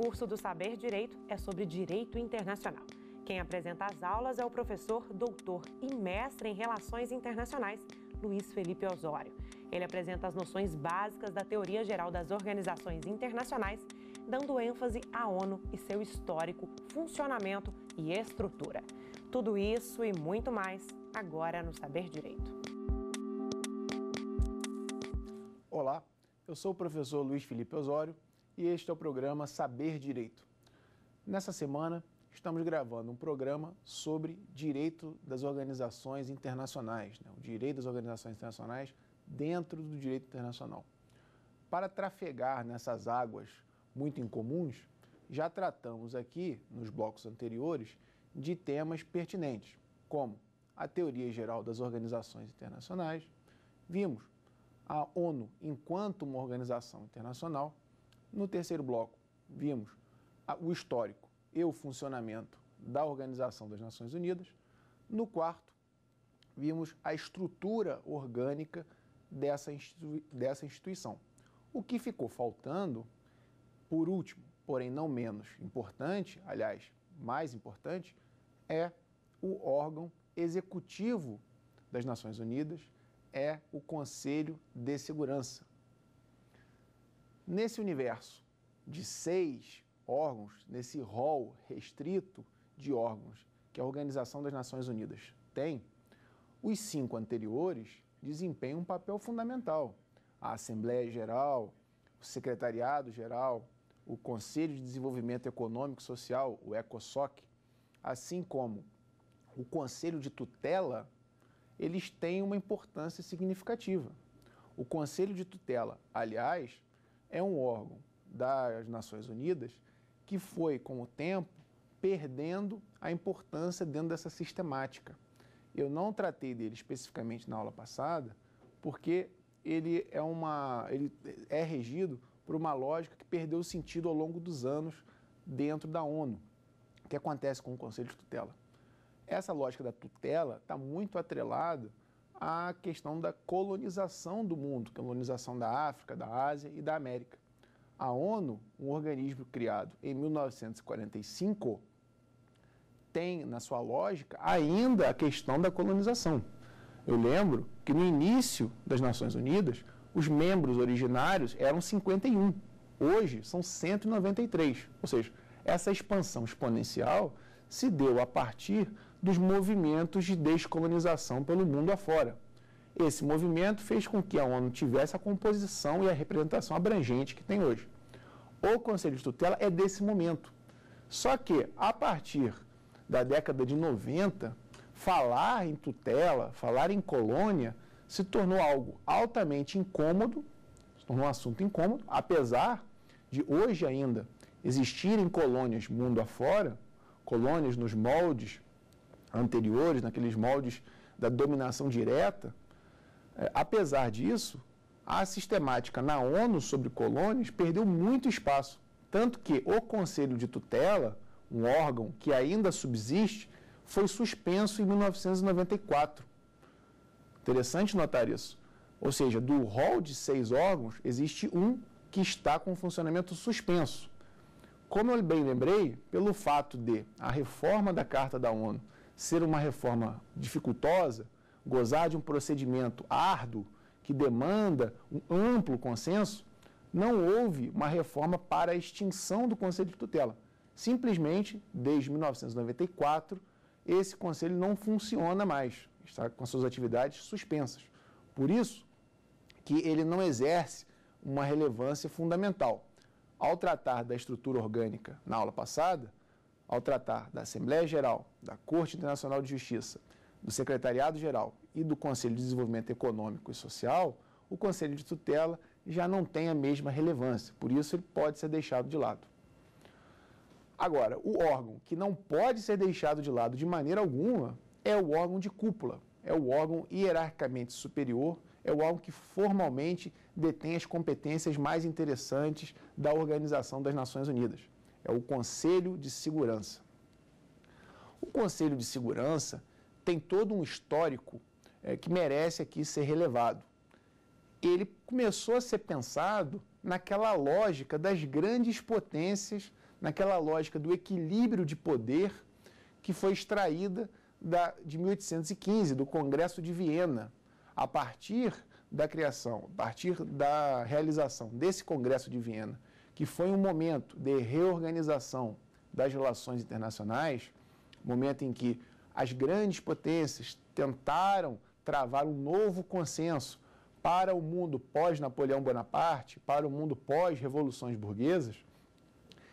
curso do Saber Direito é sobre direito internacional. Quem apresenta as aulas é o professor, doutor e mestre em Relações Internacionais, Luiz Felipe Osório. Ele apresenta as noções básicas da teoria geral das organizações internacionais, dando ênfase à ONU e seu histórico, funcionamento e estrutura. Tudo isso e muito mais agora no Saber Direito. Olá, eu sou o professor Luiz Felipe Osório e este é o programa Saber Direito. Nessa semana, estamos gravando um programa sobre direito das organizações internacionais, né? o direito das organizações internacionais dentro do direito internacional. Para trafegar nessas águas muito incomuns, já tratamos aqui, nos blocos anteriores, de temas pertinentes, como a teoria geral das organizações internacionais, vimos a ONU enquanto uma organização internacional, no terceiro bloco, vimos o histórico e o funcionamento da Organização das Nações Unidas. No quarto, vimos a estrutura orgânica dessa, institui dessa instituição. O que ficou faltando, por último, porém não menos importante, aliás, mais importante, é o órgão executivo das Nações Unidas, é o Conselho de Segurança, Nesse universo de seis órgãos, nesse rol restrito de órgãos que a Organização das Nações Unidas tem, os cinco anteriores desempenham um papel fundamental. A Assembleia Geral, o Secretariado Geral, o Conselho de Desenvolvimento Econômico e Social, o ECOSOC, assim como o Conselho de Tutela, eles têm uma importância significativa. O Conselho de Tutela, aliás, é um órgão das Nações Unidas que foi, com o tempo, perdendo a importância dentro dessa sistemática. Eu não tratei dele especificamente na aula passada, porque ele é uma ele é regido por uma lógica que perdeu o sentido ao longo dos anos dentro da ONU, que acontece com o Conselho de Tutela. Essa lógica da tutela está muito atrelada a questão da colonização do mundo, colonização da África, da Ásia e da América. A ONU, um organismo criado em 1945, tem na sua lógica ainda a questão da colonização. Eu lembro que no início das Nações Unidas, os membros originários eram 51. Hoje são 193. Ou seja, essa expansão exponencial se deu a partir dos movimentos de descolonização pelo mundo afora. Esse movimento fez com que a ONU tivesse a composição e a representação abrangente que tem hoje. O Conselho de Tutela é desse momento. Só que, a partir da década de 90, falar em tutela, falar em colônia, se tornou algo altamente incômodo, se tornou um assunto incômodo, apesar de hoje ainda existirem colônias mundo afora, colônias nos moldes anteriores, naqueles moldes da dominação direta, é, apesar disso, a sistemática na ONU sobre colônias perdeu muito espaço. Tanto que o Conselho de Tutela, um órgão que ainda subsiste, foi suspenso em 1994. Interessante notar isso. Ou seja, do rol de seis órgãos, existe um que está com funcionamento suspenso. Como eu bem lembrei, pelo fato de a reforma da Carta da ONU ser uma reforma dificultosa, gozar de um procedimento árduo que demanda um amplo consenso, não houve uma reforma para a extinção do Conselho de Tutela. Simplesmente, desde 1994, esse conselho não funciona mais, está com suas atividades suspensas. Por isso que ele não exerce uma relevância fundamental. Ao tratar da estrutura orgânica na aula passada, ao tratar da Assembleia Geral, da Corte Internacional de Justiça, do Secretariado Geral e do Conselho de Desenvolvimento Econômico e Social, o Conselho de Tutela já não tem a mesma relevância, por isso ele pode ser deixado de lado. Agora, o órgão que não pode ser deixado de lado de maneira alguma é o órgão de cúpula, é o órgão hierarquicamente superior, é o órgão que formalmente detém as competências mais interessantes da Organização das Nações Unidas é o Conselho de Segurança. O Conselho de Segurança tem todo um histórico é, que merece aqui ser relevado. Ele começou a ser pensado naquela lógica das grandes potências, naquela lógica do equilíbrio de poder que foi extraída da, de 1815, do Congresso de Viena, a partir da criação, a partir da realização desse Congresso de Viena que foi um momento de reorganização das relações internacionais, momento em que as grandes potências tentaram travar um novo consenso para o mundo pós-Napoleão Bonaparte, para o mundo pós-revoluções burguesas,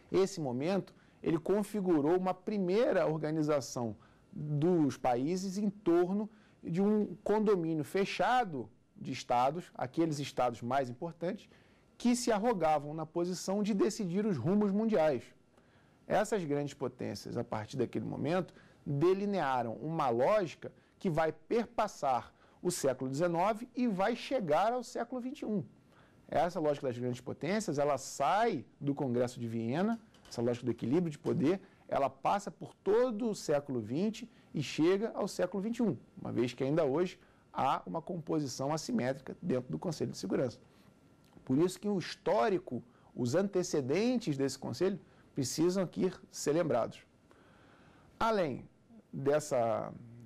esse momento ele configurou uma primeira organização dos países em torno de um condomínio fechado de estados, aqueles estados mais importantes, que se arrogavam na posição de decidir os rumos mundiais. Essas grandes potências, a partir daquele momento, delinearam uma lógica que vai perpassar o século XIX e vai chegar ao século XXI. Essa lógica das grandes potências, ela sai do Congresso de Viena, essa lógica do equilíbrio de poder, ela passa por todo o século XX e chega ao século XXI, uma vez que ainda hoje há uma composição assimétrica dentro do Conselho de Segurança. Por isso que o histórico, os antecedentes desse conselho precisam aqui ser lembrados. Além dessa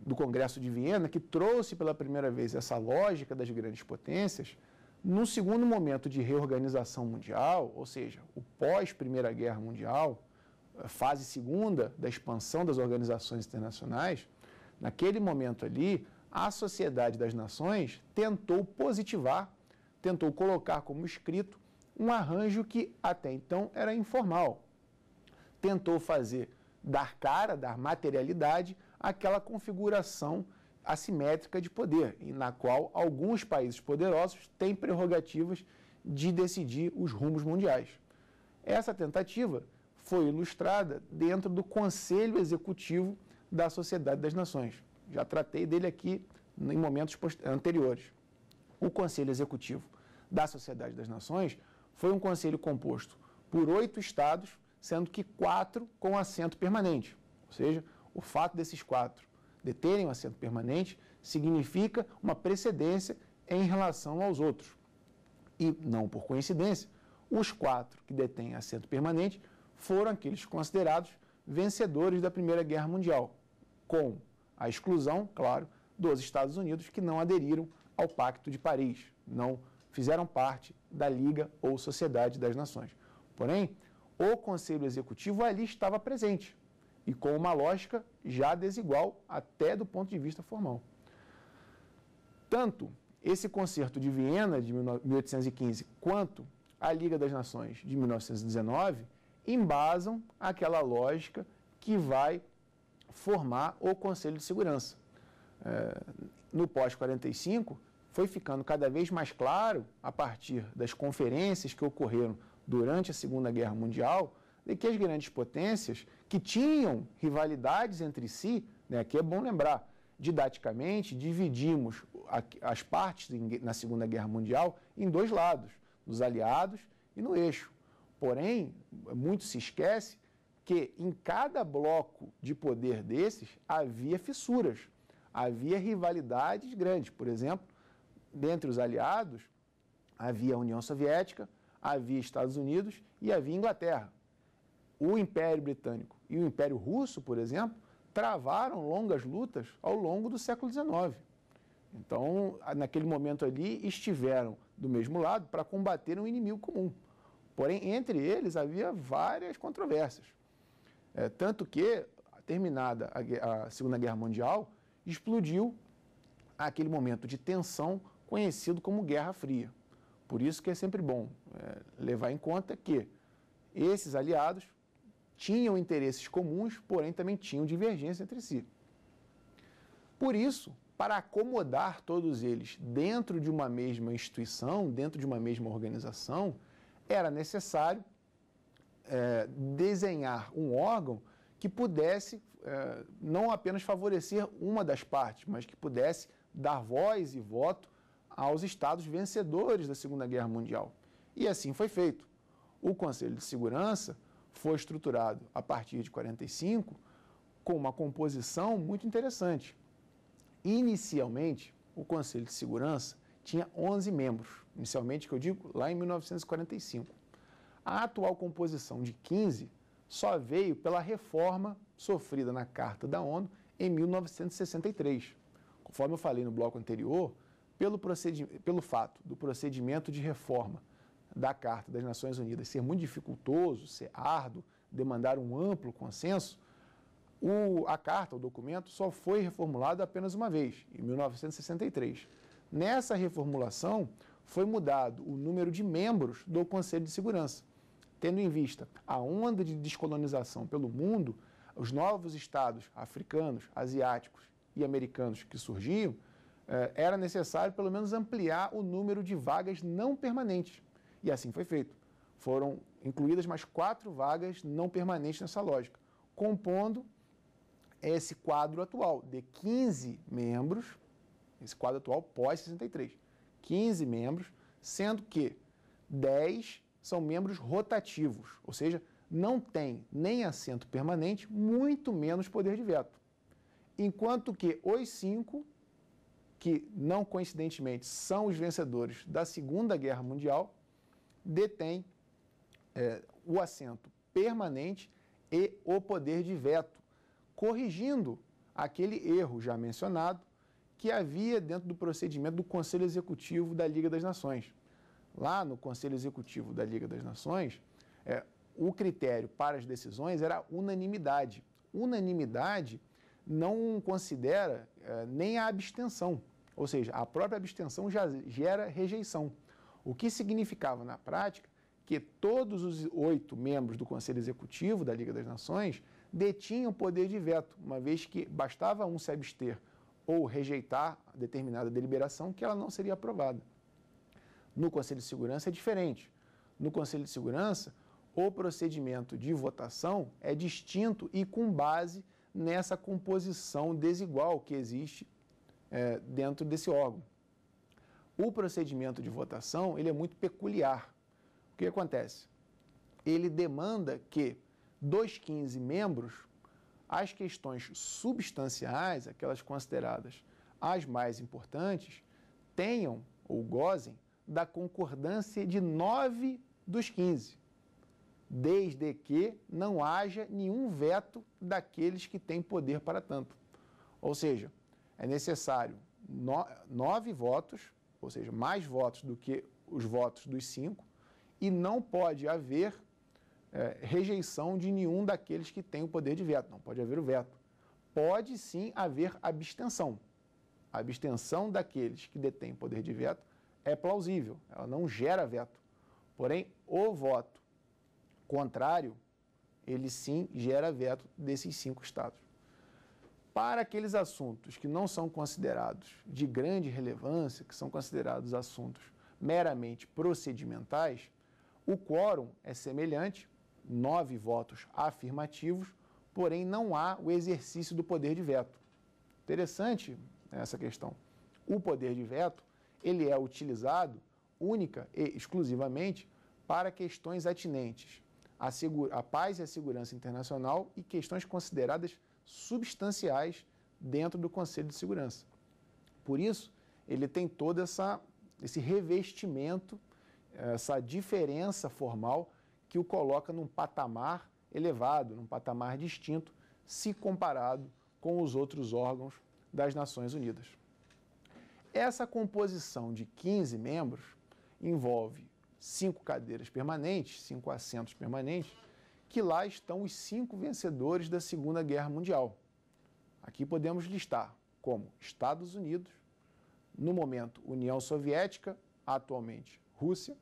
do Congresso de Viena, que trouxe pela primeira vez essa lógica das grandes potências, no segundo momento de reorganização mundial, ou seja, o pós-Primeira Guerra Mundial, fase segunda da expansão das organizações internacionais, naquele momento ali, a Sociedade das Nações tentou positivar tentou colocar como escrito um arranjo que até então era informal. Tentou fazer dar cara, dar materialidade àquela configuração assimétrica de poder, na qual alguns países poderosos têm prerrogativas de decidir os rumos mundiais. Essa tentativa foi ilustrada dentro do Conselho Executivo da Sociedade das Nações. Já tratei dele aqui em momentos anteriores o Conselho Executivo da Sociedade das Nações foi um conselho composto por oito estados, sendo que quatro com assento permanente. Ou seja, o fato desses quatro deterem o um assento permanente significa uma precedência em relação aos outros. E, não por coincidência, os quatro que detêm assento permanente foram aqueles considerados vencedores da Primeira Guerra Mundial, com a exclusão, claro, dos Estados Unidos que não aderiram ao Pacto de Paris, não fizeram parte da Liga ou Sociedade das Nações. Porém, o Conselho Executivo ali estava presente e com uma lógica já desigual até do ponto de vista formal. Tanto esse Concerto de Viena de 1815 quanto a Liga das Nações de 1919 embasam aquela lógica que vai formar o Conselho de Segurança. É, no pós-45, foi ficando cada vez mais claro, a partir das conferências que ocorreram durante a Segunda Guerra Mundial, de que as grandes potências, que tinham rivalidades entre si, né, aqui é bom lembrar, didaticamente dividimos as partes na Segunda Guerra Mundial em dois lados, nos aliados e no eixo. Porém, muito se esquece que em cada bloco de poder desses havia fissuras havia rivalidades grandes. Por exemplo, dentre os aliados, havia a União Soviética, havia Estados Unidos e havia Inglaterra. O Império Britânico e o Império Russo, por exemplo, travaram longas lutas ao longo do século XIX. Então, naquele momento ali, estiveram do mesmo lado para combater um inimigo comum. Porém, entre eles havia várias controvérsias. É, tanto que, terminada a, a Segunda Guerra Mundial, explodiu aquele momento de tensão conhecido como Guerra Fria. Por isso que é sempre bom é, levar em conta que esses aliados tinham interesses comuns, porém também tinham divergência entre si. Por isso, para acomodar todos eles dentro de uma mesma instituição, dentro de uma mesma organização, era necessário é, desenhar um órgão que pudesse é, não apenas favorecer uma das partes, mas que pudesse dar voz e voto aos estados vencedores da Segunda Guerra Mundial. E assim foi feito. O Conselho de Segurança foi estruturado a partir de 45 com uma composição muito interessante. Inicialmente, o Conselho de Segurança tinha 11 membros, inicialmente que eu digo lá em 1945. A atual composição de 15 só veio pela reforma sofrida na Carta da ONU em 1963. Conforme eu falei no bloco anterior, pelo, pelo fato do procedimento de reforma da Carta das Nações Unidas ser muito dificultoso, ser árduo, demandar um amplo consenso, o, a Carta, o documento, só foi reformulado apenas uma vez, em 1963. Nessa reformulação, foi mudado o número de membros do Conselho de Segurança Tendo em vista a onda de descolonização pelo mundo, os novos estados africanos, asiáticos e americanos que surgiam, eh, era necessário pelo menos ampliar o número de vagas não permanentes. E assim foi feito. Foram incluídas mais quatro vagas não permanentes nessa lógica, compondo esse quadro atual de 15 membros, esse quadro atual pós-63, 15 membros, sendo que 10 são membros rotativos, ou seja, não têm nem assento permanente, muito menos poder de veto. Enquanto que os cinco, que não coincidentemente são os vencedores da Segunda Guerra Mundial, detêm é, o assento permanente e o poder de veto, corrigindo aquele erro já mencionado que havia dentro do procedimento do Conselho Executivo da Liga das Nações lá no Conselho Executivo da Liga das Nações, é, o critério para as decisões era unanimidade. Unanimidade não considera é, nem a abstenção, ou seja, a própria abstenção já gera rejeição. O que significava na prática que todos os oito membros do Conselho Executivo da Liga das Nações detinham poder de veto, uma vez que bastava um se abster ou rejeitar determinada deliberação que ela não seria aprovada. No Conselho de Segurança é diferente. No Conselho de Segurança, o procedimento de votação é distinto e com base nessa composição desigual que existe é, dentro desse órgão. O procedimento de votação ele é muito peculiar. O que acontece? Ele demanda que dos 15 membros, as questões substanciais, aquelas consideradas as mais importantes, tenham ou gozem da concordância de nove dos quinze, desde que não haja nenhum veto daqueles que têm poder para tanto. Ou seja, é necessário nove votos, ou seja, mais votos do que os votos dos cinco, e não pode haver é, rejeição de nenhum daqueles que têm o poder de veto. Não pode haver o veto. Pode sim haver abstenção. A abstenção daqueles que detêm poder de veto é plausível, ela não gera veto. Porém, o voto contrário, ele sim gera veto desses cinco estados. Para aqueles assuntos que não são considerados de grande relevância, que são considerados assuntos meramente procedimentais, o quórum é semelhante, nove votos afirmativos, porém não há o exercício do poder de veto. Interessante né, essa questão. O poder de veto ele é utilizado única e exclusivamente para questões atinentes à, à paz e à segurança internacional e questões consideradas substanciais dentro do Conselho de Segurança. Por isso, ele tem todo essa, esse revestimento, essa diferença formal que o coloca num patamar elevado, num patamar distinto, se comparado com os outros órgãos das Nações Unidas. Essa composição de 15 membros envolve cinco cadeiras permanentes, cinco assentos permanentes, que lá estão os cinco vencedores da Segunda Guerra Mundial. Aqui podemos listar como Estados Unidos, no momento União Soviética, atualmente Rússia,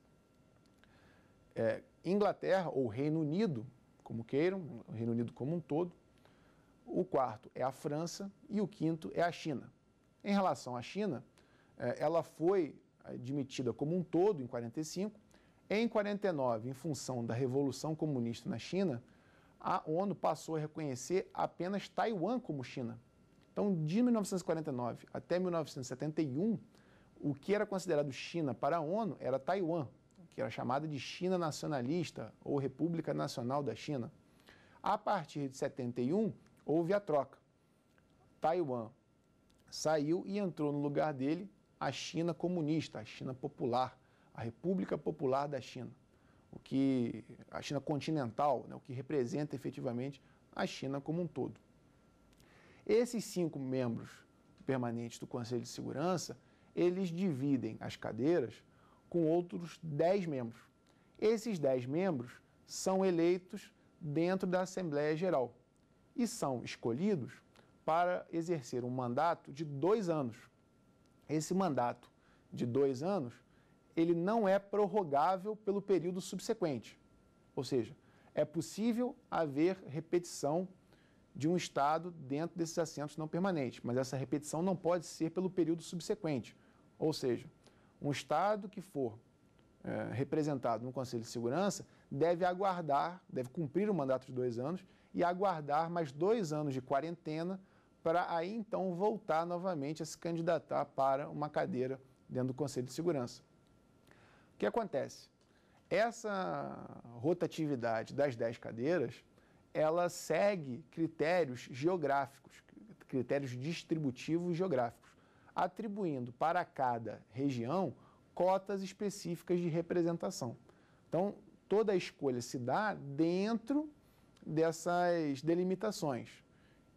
é, Inglaterra ou Reino Unido, como queiram, o Reino Unido como um todo, o quarto é a França e o quinto é a China. Em relação à China, é, ela foi admitida como um todo em 45. Em 49, em função da Revolução Comunista na China, a ONU passou a reconhecer apenas Taiwan como China. Então, de 1949 até 1971, o que era considerado China para a ONU era Taiwan, que era chamada de China Nacionalista ou República Nacional da China. A partir de 71, houve a troca. Taiwan saiu e entrou no lugar dele a China comunista, a China popular, a República Popular da China, o que a China continental, né, o que representa efetivamente a China como um todo. Esses cinco membros permanentes do Conselho de Segurança, eles dividem as cadeiras com outros dez membros. Esses dez membros são eleitos dentro da Assembleia Geral e são escolhidos para exercer um mandato de dois anos esse mandato de dois anos, ele não é prorrogável pelo período subsequente. Ou seja, é possível haver repetição de um Estado dentro desses assentos não permanentes, mas essa repetição não pode ser pelo período subsequente. Ou seja, um Estado que for é, representado no Conselho de Segurança deve aguardar, deve cumprir o mandato de dois anos e aguardar mais dois anos de quarentena para aí então voltar novamente a se candidatar para uma cadeira dentro do Conselho de Segurança. O que acontece? Essa rotatividade das 10 cadeiras, ela segue critérios geográficos, critérios distributivos geográficos, atribuindo para cada região cotas específicas de representação. Então, toda a escolha se dá dentro dessas delimitações.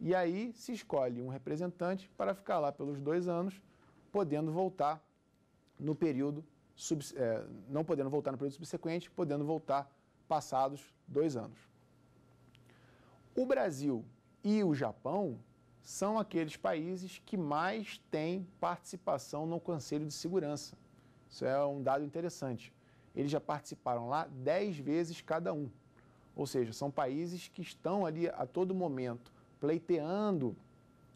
E aí se escolhe um representante para ficar lá pelos dois anos, podendo voltar no período, sub, é, não podendo voltar no período subsequente, podendo voltar passados dois anos. O Brasil e o Japão são aqueles países que mais têm participação no Conselho de Segurança. Isso é um dado interessante. Eles já participaram lá dez vezes cada um. Ou seja, são países que estão ali a todo momento pleiteando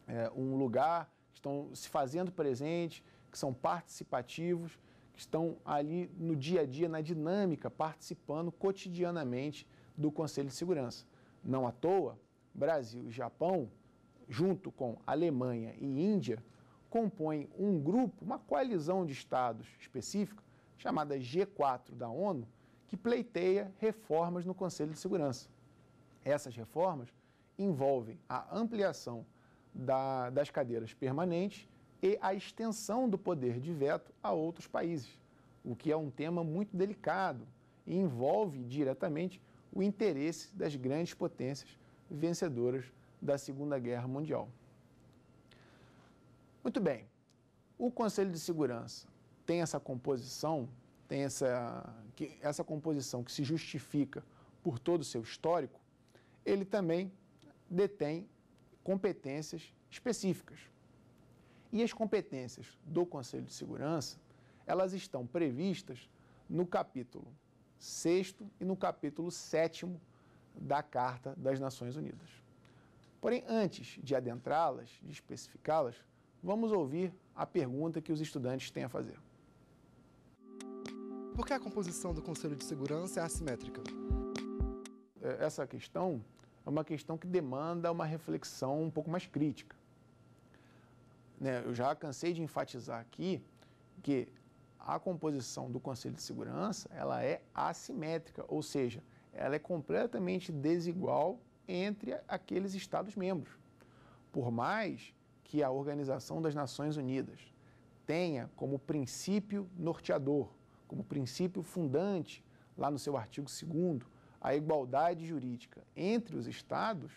é, um lugar, que estão se fazendo presente, que são participativos, que estão ali no dia a dia, na dinâmica, participando cotidianamente do Conselho de Segurança. Não à toa, Brasil e Japão, junto com Alemanha e Índia, compõem um grupo, uma coalizão de estados específica, chamada G4 da ONU, que pleiteia reformas no Conselho de Segurança. Essas reformas envolvem a ampliação da, das cadeiras permanentes e a extensão do poder de veto a outros países, o que é um tema muito delicado e envolve diretamente o interesse das grandes potências vencedoras da Segunda Guerra Mundial. Muito bem, o Conselho de Segurança tem essa composição, tem essa, que, essa composição que se justifica por todo o seu histórico, ele também detém competências específicas. E as competências do Conselho de Segurança, elas estão previstas no capítulo 6 e no capítulo 7 da Carta das Nações Unidas. Porém, antes de adentrá-las, de especificá-las, vamos ouvir a pergunta que os estudantes têm a fazer. Por que a composição do Conselho de Segurança é assimétrica? É, essa questão é uma questão que demanda uma reflexão um pouco mais crítica. Né, eu já cansei de enfatizar aqui que a composição do Conselho de Segurança ela é assimétrica, ou seja, ela é completamente desigual entre aqueles Estados-membros. Por mais que a Organização das Nações Unidas tenha como princípio norteador, como princípio fundante, lá no seu artigo 2 a igualdade jurídica entre os estados,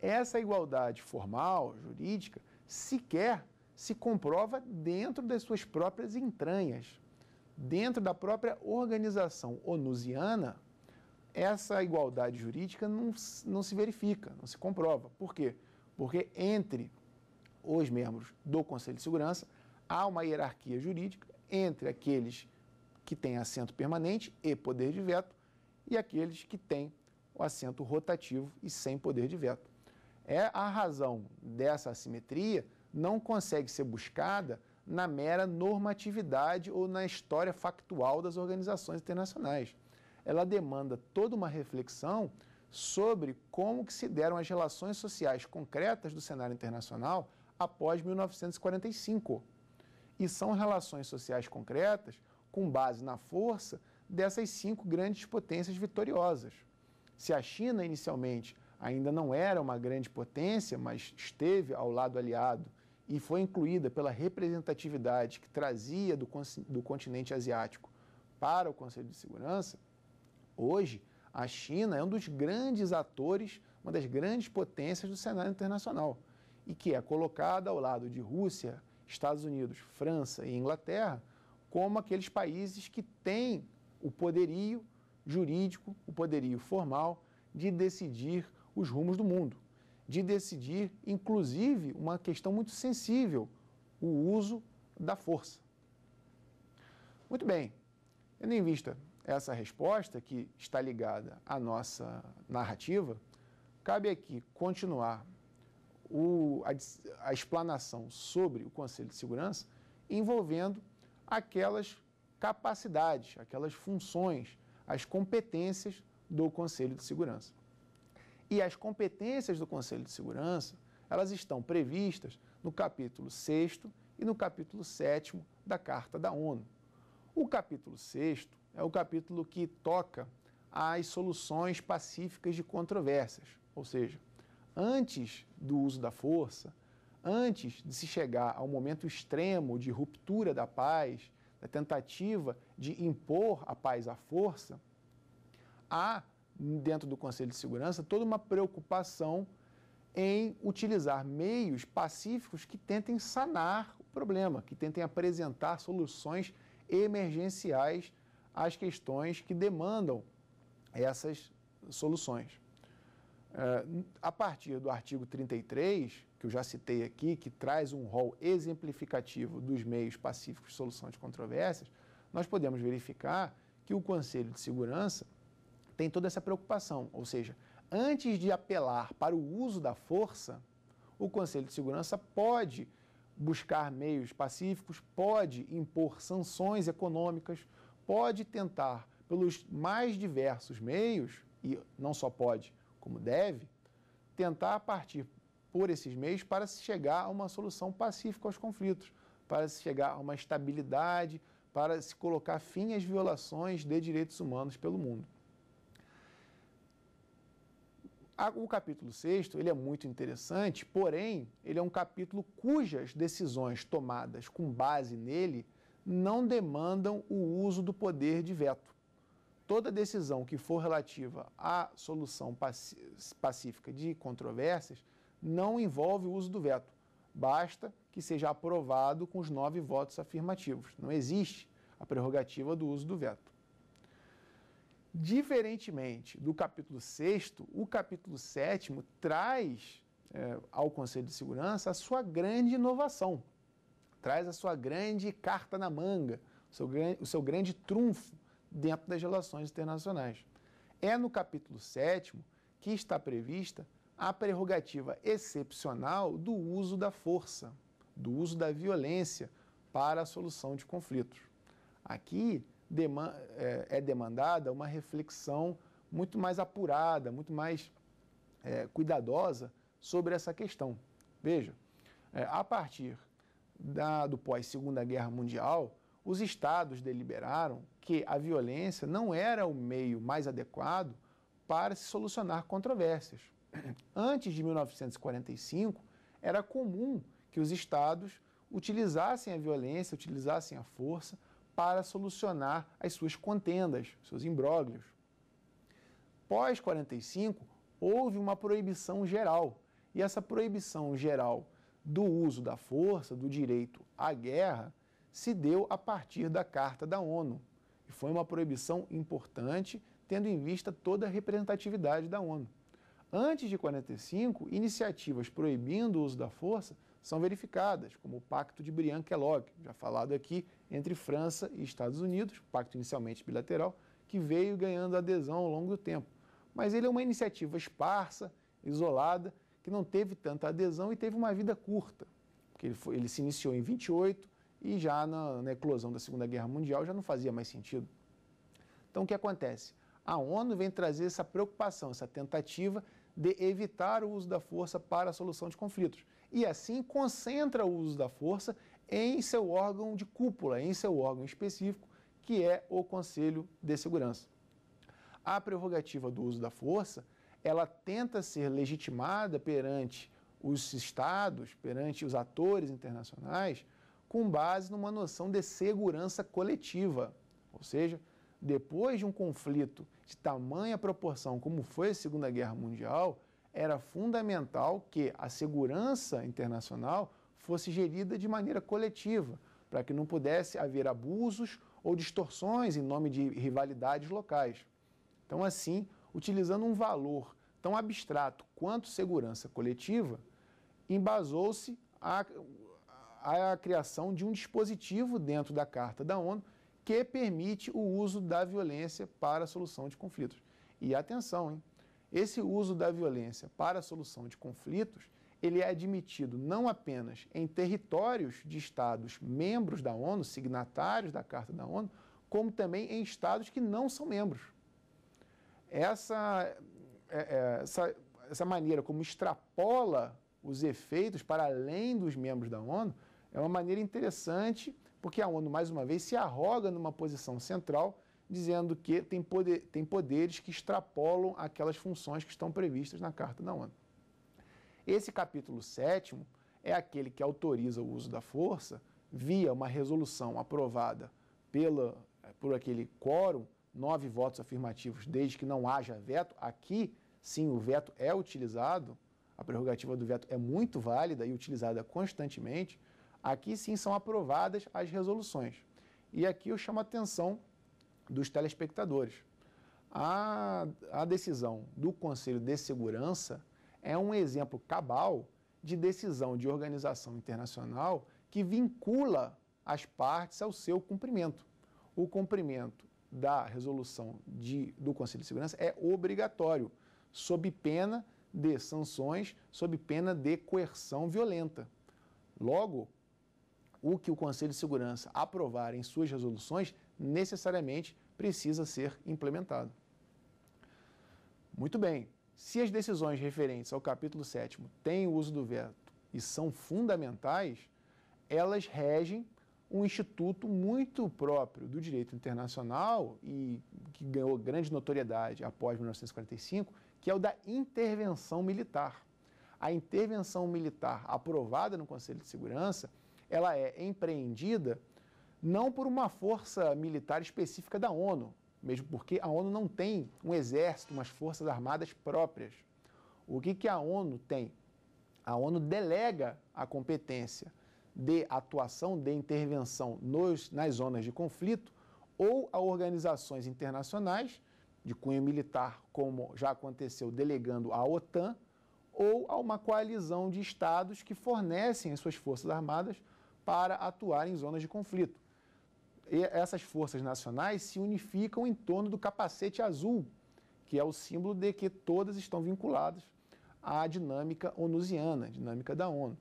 essa igualdade formal, jurídica, sequer se comprova dentro das suas próprias entranhas. Dentro da própria organização onusiana, essa igualdade jurídica não, não se verifica, não se comprova. Por quê? Porque entre os membros do Conselho de Segurança há uma hierarquia jurídica entre aqueles que têm assento permanente e poder de veto e aqueles que têm o assento rotativo e sem poder de veto. É a razão dessa assimetria não consegue ser buscada na mera normatividade ou na história factual das organizações internacionais. Ela demanda toda uma reflexão sobre como que se deram as relações sociais concretas do cenário internacional após 1945. E são relações sociais concretas com base na força dessas cinco grandes potências vitoriosas. Se a China inicialmente ainda não era uma grande potência, mas esteve ao lado aliado e foi incluída pela representatividade que trazia do, do continente asiático para o Conselho de Segurança, hoje a China é um dos grandes atores, uma das grandes potências do cenário internacional e que é colocada ao lado de Rússia, Estados Unidos, França e Inglaterra como aqueles países que têm o poderio jurídico, o poderio formal de decidir os rumos do mundo, de decidir, inclusive, uma questão muito sensível, o uso da força. Muito bem, tendo em vista essa resposta, que está ligada à nossa narrativa, cabe aqui continuar o, a, a explanação sobre o Conselho de Segurança envolvendo aquelas capacidades, aquelas funções, as competências do Conselho de Segurança. E as competências do Conselho de Segurança, elas estão previstas no capítulo 6 e no capítulo 7 da Carta da ONU. O capítulo 6 é o capítulo que toca às soluções pacíficas de controvérsias, ou seja, antes do uso da força, antes de se chegar ao momento extremo de ruptura da paz, da tentativa de impor a paz à força, há dentro do Conselho de Segurança toda uma preocupação em utilizar meios pacíficos que tentem sanar o problema, que tentem apresentar soluções emergenciais às questões que demandam essas soluções. Uh, a partir do artigo 33, que eu já citei aqui, que traz um rol exemplificativo dos meios pacíficos de solução de controvérsias, nós podemos verificar que o Conselho de Segurança tem toda essa preocupação, ou seja, antes de apelar para o uso da força, o Conselho de Segurança pode buscar meios pacíficos, pode impor sanções econômicas, pode tentar pelos mais diversos meios e não só pode, como deve, tentar partir por esses meios para se chegar a uma solução pacífica aos conflitos, para se chegar a uma estabilidade, para se colocar fim às violações de direitos humanos pelo mundo. O capítulo 6 ele é muito interessante, porém, ele é um capítulo cujas decisões tomadas com base nele não demandam o uso do poder de veto toda decisão que for relativa à solução pacífica de controvérsias não envolve o uso do veto. Basta que seja aprovado com os nove votos afirmativos. Não existe a prerrogativa do uso do veto. Diferentemente do capítulo 6, o capítulo 7 traz é, ao Conselho de Segurança a sua grande inovação, traz a sua grande carta na manga, o seu, o seu grande trunfo, dentro das relações internacionais. É no capítulo 7 que está prevista a prerrogativa excepcional do uso da força, do uso da violência para a solução de conflitos. Aqui é, é demandada uma reflexão muito mais apurada, muito mais é, cuidadosa sobre essa questão. Veja, é, a partir da, do pós-Segunda Guerra Mundial, os estados deliberaram que a violência não era o meio mais adequado para se solucionar controvérsias. Antes de 1945, era comum que os estados utilizassem a violência, utilizassem a força para solucionar as suas contendas, seus imbróglios. Pós 45, houve uma proibição geral, e essa proibição geral do uso da força, do direito à guerra, se deu a partir da Carta da ONU, e foi uma proibição importante, tendo em vista toda a representatividade da ONU. Antes de 45, iniciativas proibindo o uso da força são verificadas, como o Pacto de Briand-Kellogg, já falado aqui entre França e Estados Unidos, pacto inicialmente bilateral, que veio ganhando adesão ao longo do tempo. Mas ele é uma iniciativa esparsa, isolada, que não teve tanta adesão e teve uma vida curta, porque ele, foi, ele se iniciou em 28, e já na, na eclosão da Segunda Guerra Mundial já não fazia mais sentido. Então o que acontece? A ONU vem trazer essa preocupação, essa tentativa de evitar o uso da força para a solução de conflitos. E assim concentra o uso da força em seu órgão de cúpula, em seu órgão específico, que é o Conselho de Segurança. A prerrogativa do uso da força, ela tenta ser legitimada perante os estados, perante os atores internacionais, com base numa noção de segurança coletiva. Ou seja, depois de um conflito de tamanha proporção como foi a Segunda Guerra Mundial, era fundamental que a segurança internacional fosse gerida de maneira coletiva, para que não pudesse haver abusos ou distorções em nome de rivalidades locais. Então, assim, utilizando um valor tão abstrato quanto segurança coletiva, embasou-se a a criação de um dispositivo dentro da Carta da ONU que permite o uso da violência para a solução de conflitos. E atenção, hein? Esse uso da violência para a solução de conflitos, ele é admitido não apenas em territórios de estados membros da ONU, signatários da Carta da ONU, como também em estados que não são membros. Essa, é, é, essa, essa maneira como extrapola os efeitos para além dos membros da ONU é uma maneira interessante, porque a ONU, mais uma vez, se arroga numa posição central, dizendo que tem, poder, tem poderes que extrapolam aquelas funções que estão previstas na Carta da ONU. Esse capítulo sétimo é aquele que autoriza o uso da força via uma resolução aprovada pela, por aquele quórum, nove votos afirmativos, desde que não haja veto. Aqui, sim, o veto é utilizado, a prerrogativa do veto é muito válida e utilizada constantemente, Aqui sim são aprovadas as resoluções. E aqui eu chamo a atenção dos telespectadores. A, a decisão do Conselho de Segurança é um exemplo cabal de decisão de organização internacional que vincula as partes ao seu cumprimento. O cumprimento da resolução de, do Conselho de Segurança é obrigatório, sob pena de sanções, sob pena de coerção violenta. Logo, o que o Conselho de Segurança aprovar em suas resoluções necessariamente precisa ser implementado. Muito bem, se as decisões referentes ao capítulo 7 têm o uso do veto e são fundamentais, elas regem um instituto muito próprio do direito internacional e que ganhou grande notoriedade após 1945, que é o da intervenção militar. A intervenção militar aprovada no Conselho de Segurança ela é empreendida não por uma força militar específica da ONU, mesmo porque a ONU não tem um exército, umas forças armadas próprias. O que, que a ONU tem? A ONU delega a competência de atuação, de intervenção nos, nas zonas de conflito ou a organizações internacionais de cunho militar, como já aconteceu delegando à OTAN, ou a uma coalizão de estados que fornecem as suas forças armadas para atuar em zonas de conflito. E essas forças nacionais se unificam em torno do capacete azul, que é o símbolo de que todas estão vinculadas à dinâmica onusiana, dinâmica da ONU.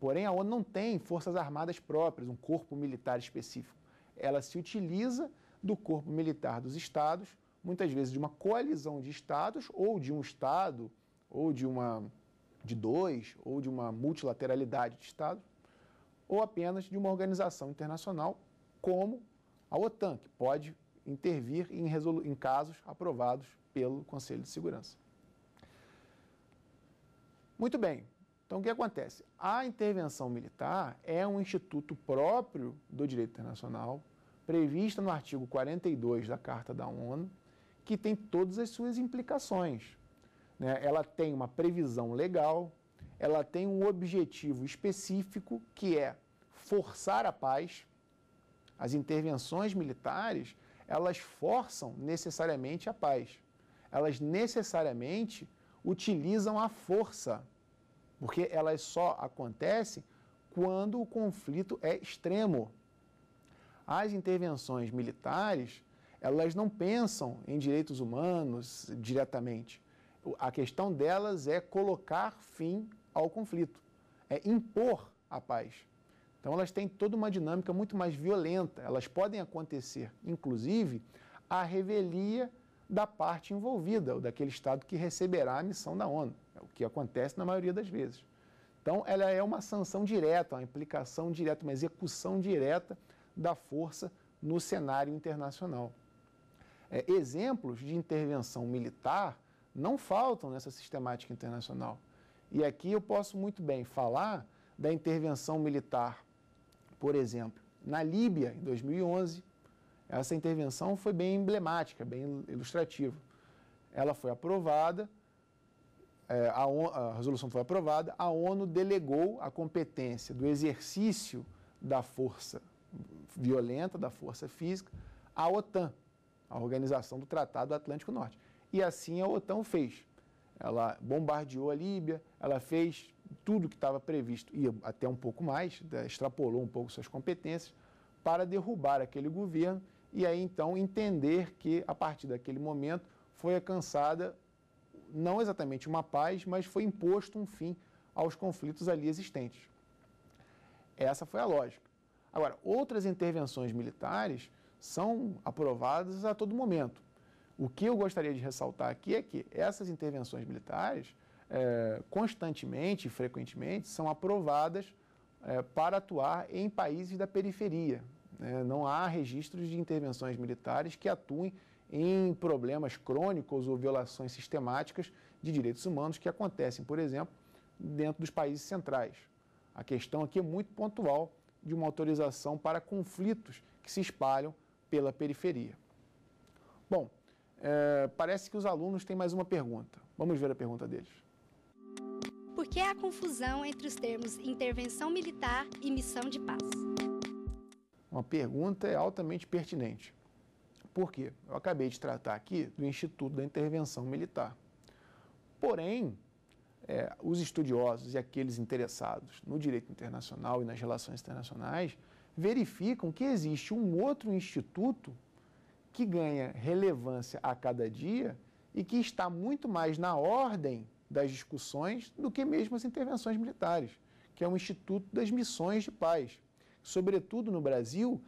Porém, a ONU não tem forças armadas próprias, um corpo militar específico. Ela se utiliza do corpo militar dos estados, muitas vezes de uma coalizão de estados ou de um estado ou de uma de dois ou de uma multilateralidade de estados ou apenas de uma organização internacional como a OTAN, que pode intervir em, em casos aprovados pelo Conselho de Segurança. Muito bem. Então, o que acontece? A intervenção militar é um instituto próprio do direito internacional, prevista no artigo 42 da Carta da ONU, que tem todas as suas implicações. Né? Ela tem uma previsão legal, ela tem um objetivo específico que é forçar a paz. As intervenções militares, elas forçam necessariamente a paz. Elas necessariamente utilizam a força, porque elas só acontecem quando o conflito é extremo. As intervenções militares, elas não pensam em direitos humanos diretamente. A questão delas é colocar fim ao conflito, é impor a paz. Então elas têm toda uma dinâmica muito mais violenta, elas podem acontecer, inclusive, a revelia da parte envolvida, ou daquele Estado que receberá a missão da ONU, é o que acontece na maioria das vezes. Então, ela é uma sanção direta, uma implicação direta, uma execução direta da força no cenário internacional. É, exemplos de intervenção militar não faltam nessa sistemática internacional. E aqui eu posso muito bem falar da intervenção militar, por exemplo, na Líbia, em 2011. Essa intervenção foi bem emblemática, bem ilustrativa. Ela foi aprovada, eh, a, ONU, a resolução foi aprovada, a ONU delegou a competência do exercício da força violenta, da força física, à OTAN, a Organização do Tratado Atlântico Norte. E assim a OTAN fez ela bombardeou a Líbia, ela fez tudo que estava previsto e até um pouco mais, né, extrapolou um pouco suas competências para derrubar aquele governo e aí então entender que a partir daquele momento foi alcançada não exatamente uma paz, mas foi imposto um fim aos conflitos ali existentes. Essa foi a lógica. Agora, outras intervenções militares são aprovadas a todo momento. O que eu gostaria de ressaltar aqui é que essas intervenções militares, é, constantemente e frequentemente, são aprovadas é, para atuar em países da periferia. Né? Não há registros de intervenções militares que atuem em problemas crônicos ou violações sistemáticas de direitos humanos que acontecem, por exemplo, dentro dos países centrais. A questão aqui é muito pontual de uma autorização para conflitos que se espalham pela periferia. Bom, é, parece que os alunos têm mais uma pergunta. Vamos ver a pergunta deles. Por que a confusão entre os termos intervenção militar e missão de paz? Uma pergunta é altamente pertinente. Por quê? Eu acabei de tratar aqui do Instituto da Intervenção Militar. Porém, é, os estudiosos e aqueles interessados no direito internacional e nas relações internacionais verificam que existe um outro instituto que ganha relevância a cada dia e que está muito mais na ordem das discussões do que mesmo as intervenções militares, que é o Instituto das Missões de Paz. Sobretudo no Brasil,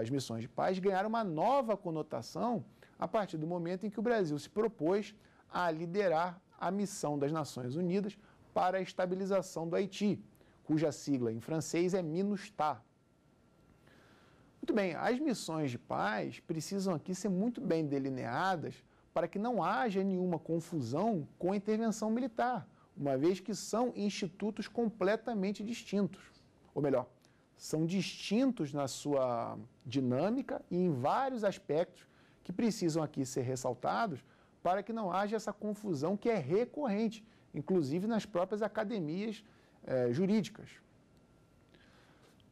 as missões de paz ganharam uma nova conotação a partir do momento em que o Brasil se propôs a liderar a missão das Nações Unidas para a estabilização do Haiti, cuja sigla em francês é MINUSTAH. Muito bem, as missões de paz precisam aqui ser muito bem delineadas para que não haja nenhuma confusão com a intervenção militar, uma vez que são institutos completamente distintos. Ou melhor, são distintos na sua dinâmica e em vários aspectos que precisam aqui ser ressaltados para que não haja essa confusão que é recorrente, inclusive nas próprias academias eh, jurídicas.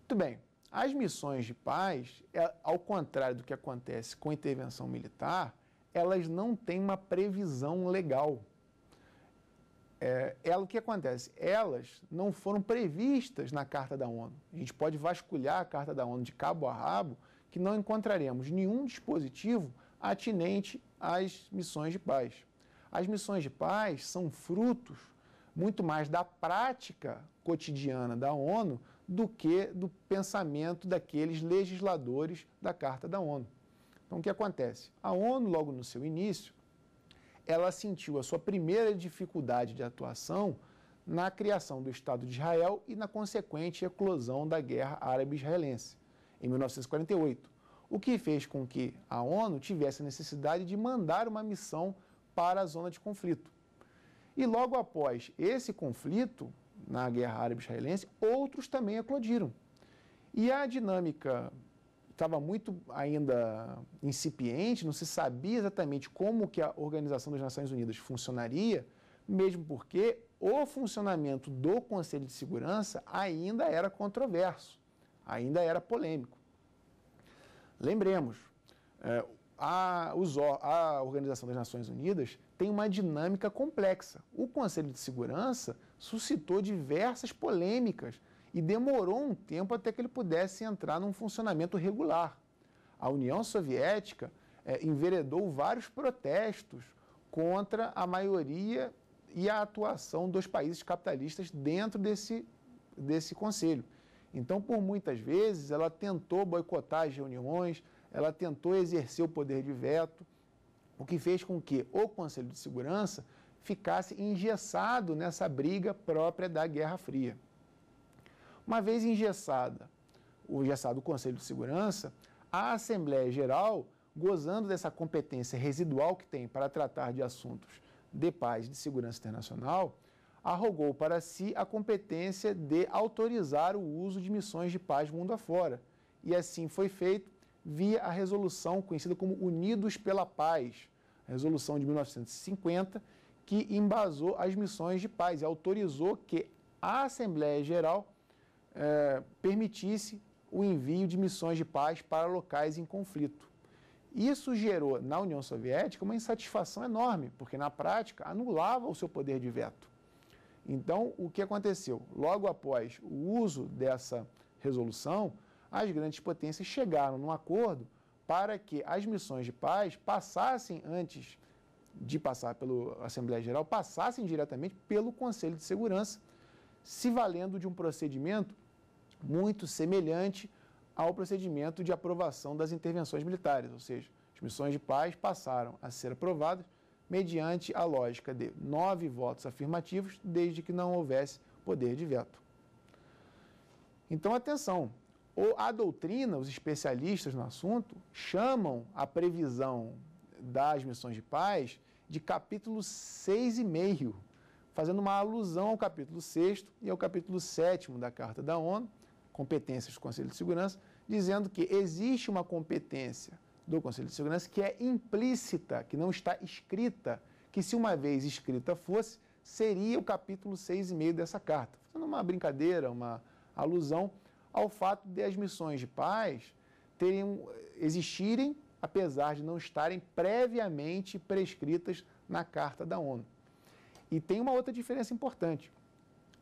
Muito bem, as missões de paz, é, ao contrário do que acontece com intervenção militar, elas não têm uma previsão legal. É, ela, é, o que acontece? Elas não foram previstas na Carta da ONU. A gente pode vasculhar a Carta da ONU de cabo a rabo, que não encontraremos nenhum dispositivo atinente às missões de paz. As missões de paz são frutos muito mais da prática cotidiana da ONU do que do pensamento daqueles legisladores da Carta da ONU. Então, o que acontece? A ONU, logo no seu início, ela sentiu a sua primeira dificuldade de atuação na criação do Estado de Israel e na consequente eclosão da Guerra Árabe-Israelense, em 1948, o que fez com que a ONU tivesse a necessidade de mandar uma missão para a zona de conflito. E logo após esse conflito, na guerra árabe-israelense, outros também eclodiram. E a dinâmica estava muito ainda incipiente, não se sabia exatamente como que a Organização das Nações Unidas funcionaria, mesmo porque o funcionamento do Conselho de Segurança ainda era controverso, ainda era polêmico. Lembremos, é, a, a Organização das Nações Unidas tem uma dinâmica complexa. O Conselho de Segurança suscitou diversas polêmicas e demorou um tempo até que ele pudesse entrar num funcionamento regular. A União Soviética é, enveredou vários protestos contra a maioria e a atuação dos países capitalistas dentro desse, desse conselho. Então, por muitas vezes, ela tentou boicotar as reuniões, ela tentou exercer o poder de veto, o que fez com que o Conselho de Segurança ficasse engessado nessa briga própria da Guerra Fria. Uma vez engessada, o engessado o Conselho de Segurança, a Assembleia Geral, gozando dessa competência residual que tem para tratar de assuntos de paz e de segurança internacional, arrogou para si a competência de autorizar o uso de missões de paz mundo afora. E assim foi feito via a resolução conhecida como Unidos pela Paz, resolução de 1950, que embasou as missões de paz e autorizou que a Assembleia Geral é, permitisse o envio de missões de paz para locais em conflito. Isso gerou na União Soviética uma insatisfação enorme, porque na prática anulava o seu poder de veto. Então, o que aconteceu? Logo após o uso dessa resolução, as grandes potências chegaram num acordo para que as missões de paz passassem antes de passar pela Assembleia Geral passassem diretamente pelo Conselho de Segurança, se valendo de um procedimento muito semelhante ao procedimento de aprovação das intervenções militares, ou seja, as missões de paz passaram a ser aprovadas mediante a lógica de nove votos afirmativos, desde que não houvesse poder de veto. Então, atenção, a doutrina, os especialistas no assunto, chamam a previsão das missões de paz de capítulo 6 e meio, fazendo uma alusão ao capítulo 6 e ao capítulo 7 da Carta da ONU, competências do Conselho de Segurança, dizendo que existe uma competência do Conselho de Segurança que é implícita, que não está escrita, que se uma vez escrita fosse, seria o capítulo 6 e meio dessa carta. Fazendo uma brincadeira, uma alusão ao fato de as missões de paz terem, existirem apesar de não estarem previamente prescritas na Carta da ONU. E tem uma outra diferença importante.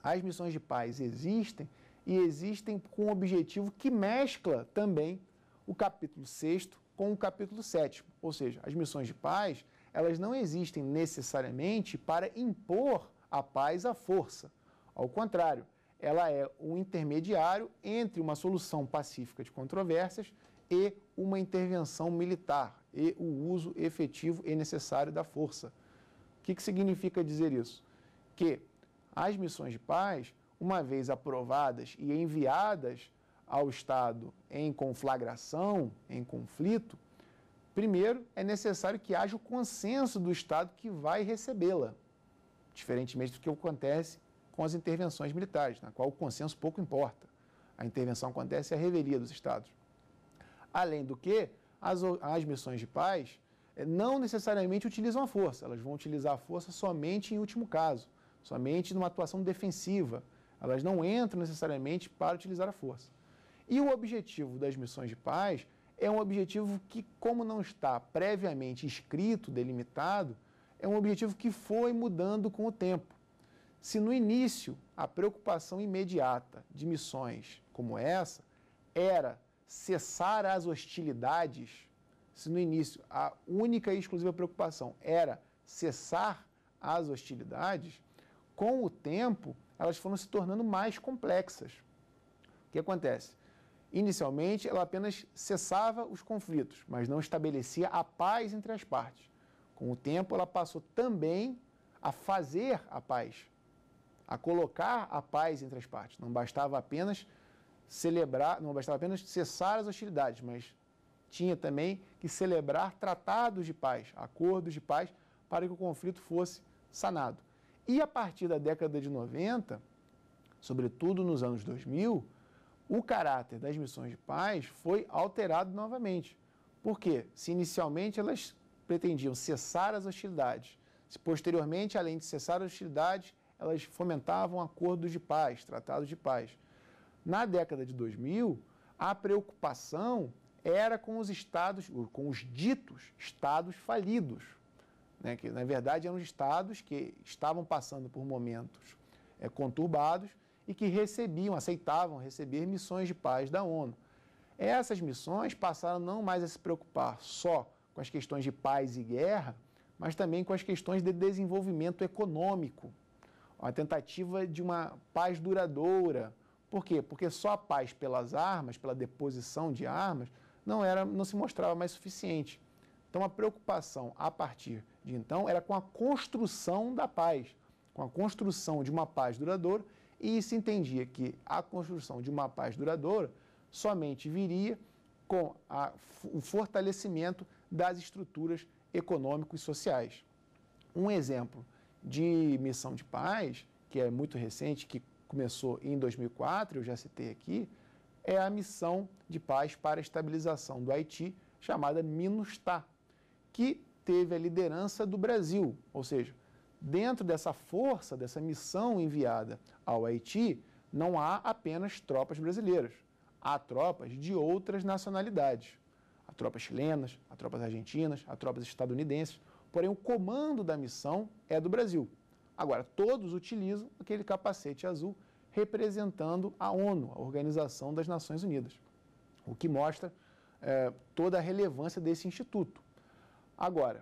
As missões de paz existem e existem com um objetivo que mescla também o capítulo 6 com o capítulo 7. Ou seja, as missões de paz, elas não existem necessariamente para impor a paz à força. Ao contrário, ela é um intermediário entre uma solução pacífica de controvérsias e uma intervenção militar e o uso efetivo e necessário da força. O que, que significa dizer isso? Que as missões de paz, uma vez aprovadas e enviadas ao Estado em conflagração, em conflito, primeiro é necessário que haja o consenso do Estado que vai recebê-la, diferentemente do que acontece com as intervenções militares, na qual o consenso pouco importa. A intervenção acontece à revelia dos Estados. Além do que, as, as missões de paz eh, não necessariamente utilizam a força, elas vão utilizar a força somente em último caso, somente numa atuação defensiva. Elas não entram necessariamente para utilizar a força. E o objetivo das missões de paz é um objetivo que, como não está previamente escrito, delimitado, é um objetivo que foi mudando com o tempo. Se no início a preocupação imediata de missões como essa era cessar as hostilidades, se no início a única e exclusiva preocupação era cessar as hostilidades, com o tempo elas foram se tornando mais complexas. O que acontece? Inicialmente, ela apenas cessava os conflitos, mas não estabelecia a paz entre as partes. Com o tempo, ela passou também a fazer a paz, a colocar a paz entre as partes. Não bastava apenas celebrar, não bastava apenas cessar as hostilidades, mas tinha também que celebrar tratados de paz, acordos de paz, para que o conflito fosse sanado. E a partir da década de 90, sobretudo nos anos 2000, o caráter das missões de paz foi alterado novamente. Porque, se inicialmente elas pretendiam cessar as hostilidades, se posteriormente, além de cessar as hostilidades, elas fomentavam acordos de paz, tratados de paz. Na década de 2000, a preocupação era com os estados, com os ditos estados falidos, né? que na verdade eram estados que estavam passando por momentos é, conturbados e que recebiam, aceitavam receber missões de paz da ONU. Essas missões passaram não mais a se preocupar só com as questões de paz e guerra, mas também com as questões de desenvolvimento econômico, a tentativa de uma paz duradoura, por quê? Porque só a paz pelas armas, pela deposição de armas, não era, não se mostrava mais suficiente. Então a preocupação a partir de então era com a construção da paz, com a construção de uma paz duradoura, e se entendia que a construção de uma paz duradoura somente viria com a, o fortalecimento das estruturas econômicas e sociais. Um exemplo de missão de paz, que é muito recente, que começou em 2004, eu já citei aqui, é a missão de paz para a estabilização do Haiti, chamada MINUSTAH, que teve a liderança do Brasil, ou seja, dentro dessa força, dessa missão enviada ao Haiti, não há apenas tropas brasileiras, há tropas de outras nacionalidades. Há tropas chilenas, há tropas argentinas, há tropas estadunidenses, porém o comando da missão é do Brasil. Agora, todos utilizam aquele capacete azul representando a ONU, a Organização das Nações Unidas, o que mostra é, toda a relevância desse instituto. Agora,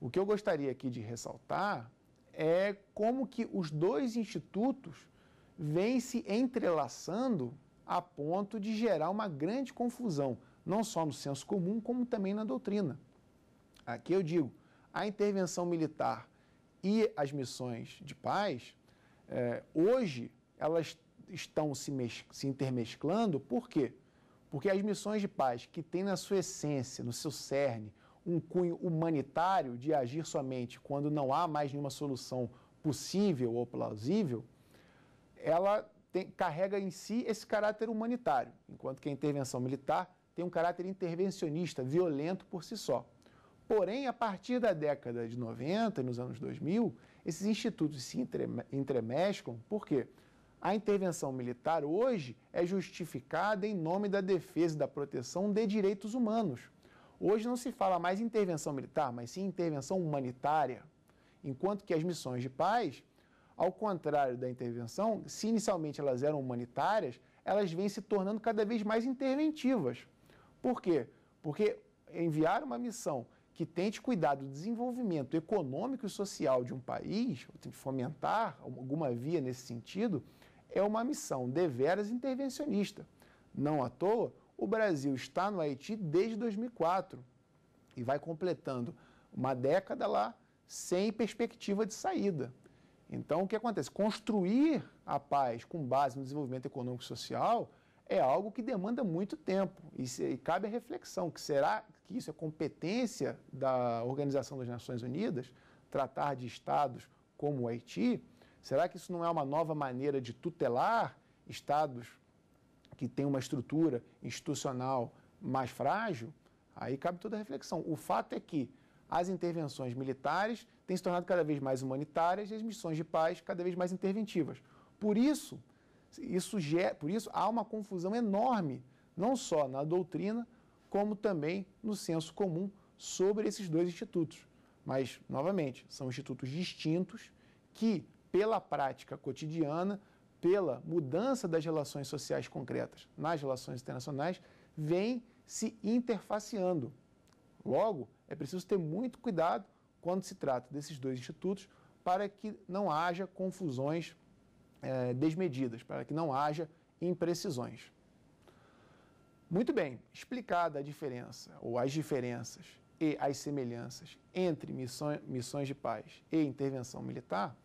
o que eu gostaria aqui de ressaltar é como que os dois institutos vêm se entrelaçando a ponto de gerar uma grande confusão, não só no senso comum, como também na doutrina. Aqui eu digo, a intervenção militar e as missões de paz, é, hoje elas estão se, se intermesclando, por quê? Porque as missões de paz, que têm na sua essência, no seu cerne, um cunho humanitário de agir somente quando não há mais nenhuma solução possível ou plausível, ela tem, carrega em si esse caráter humanitário, enquanto que a intervenção militar tem um caráter intervencionista, violento por si só. Porém, a partir da década de 90 e nos anos 2000, esses institutos se entremescam, por quê? A intervenção militar hoje é justificada em nome da defesa e da proteção de direitos humanos. Hoje não se fala mais intervenção militar, mas sim intervenção humanitária. Enquanto que as missões de paz, ao contrário da intervenção, se inicialmente elas eram humanitárias, elas vêm se tornando cada vez mais interventivas. Por quê? Porque enviar uma missão que tente cuidar do desenvolvimento econômico e social de um país, ou tem que fomentar alguma via nesse sentido, é uma missão deveras intervencionista. Não à toa, o Brasil está no Haiti desde 2004 e vai completando uma década lá sem perspectiva de saída. Então, o que acontece? Construir a paz com base no desenvolvimento econômico e social é algo que demanda muito tempo e, se, e cabe a reflexão, que será que isso é competência da Organização das Nações Unidas, tratar de estados como o Haiti, será que isso não é uma nova maneira de tutelar estados que têm uma estrutura institucional mais frágil? Aí cabe toda a reflexão. O fato é que as intervenções militares têm se tornado cada vez mais humanitárias e as missões de paz cada vez mais interventivas. Por isso, isso por isso há uma confusão enorme, não só na doutrina, como também no senso comum sobre esses dois institutos. Mas, novamente, são institutos distintos que, pela prática cotidiana, pela mudança das relações sociais concretas nas relações internacionais, vêm se interfaceando. Logo, é preciso ter muito cuidado quando se trata desses dois institutos para que não haja confusões eh, desmedidas, para que não haja imprecisões. Muito bem, explicada a diferença, ou as diferenças e as semelhanças entre missões, de paz e intervenção militar,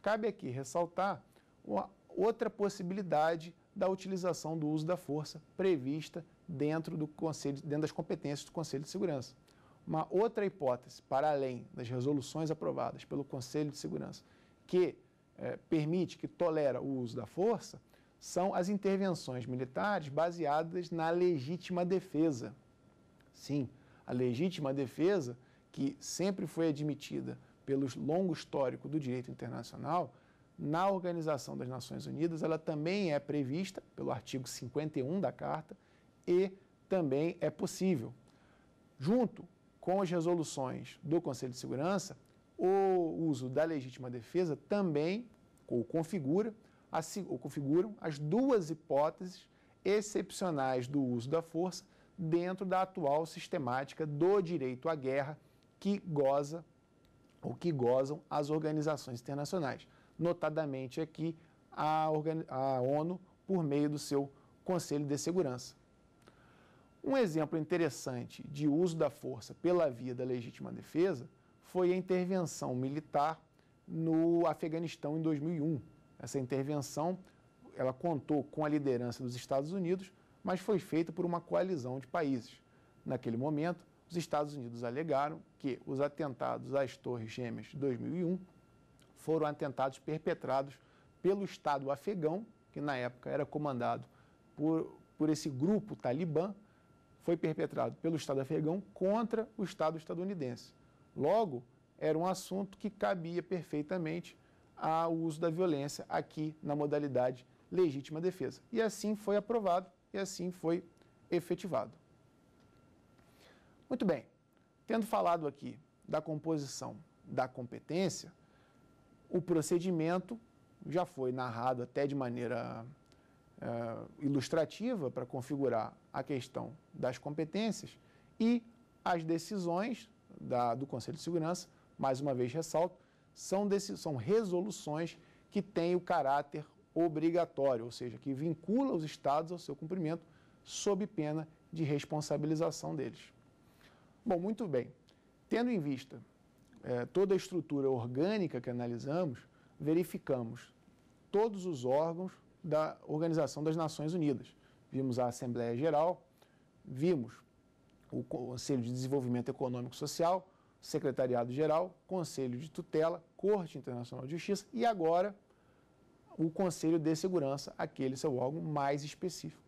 cabe aqui ressaltar uma outra possibilidade da utilização do uso da força prevista dentro, do conselho, dentro das competências do Conselho de Segurança. Uma outra hipótese, para além das resoluções aprovadas pelo Conselho de Segurança, que eh, permite, que tolera o uso da força, são as intervenções militares baseadas na legítima defesa. Sim, a legítima defesa, que sempre foi admitida pelo longo histórico do direito internacional, na Organização das Nações Unidas, ela também é prevista pelo artigo 51 da Carta e também é possível. Junto com as resoluções do Conselho de Segurança, o uso da legítima defesa também ou configura Assim, ou configuram as duas hipóteses excepcionais do uso da força dentro da atual sistemática do direito à guerra que goza ou que gozam as organizações internacionais, notadamente aqui a, a ONU por meio do seu Conselho de Segurança. Um exemplo interessante de uso da força pela via da legítima defesa foi a intervenção militar no Afeganistão em 2001, essa intervenção ela contou com a liderança dos Estados Unidos, mas foi feita por uma coalizão de países. Naquele momento, os Estados Unidos alegaram que os atentados às Torres Gêmeas de 2001 foram atentados perpetrados pelo Estado afegão, que na época era comandado por, por esse grupo talibã, foi perpetrado pelo Estado afegão contra o Estado estadunidense. Logo, era um assunto que cabia perfeitamente ao uso da violência aqui na modalidade legítima defesa. E assim foi aprovado e assim foi efetivado. Muito bem, tendo falado aqui da composição da competência, o procedimento já foi narrado até de maneira uh, ilustrativa para configurar a questão das competências e as decisões da, do Conselho de Segurança, mais uma vez ressalto, são, desse, são resoluções que têm o caráter obrigatório, ou seja, que vincula os estados ao seu cumprimento sob pena de responsabilização deles. Bom, muito bem. Tendo em vista eh, toda a estrutura orgânica que analisamos, verificamos todos os órgãos da Organização das Nações Unidas. Vimos a Assembleia Geral, vimos o Conselho de Desenvolvimento Econômico Social, Secretariado-Geral, Conselho de Tutela, Corte Internacional de Justiça e agora o Conselho de Segurança, aquele seu órgão mais específico.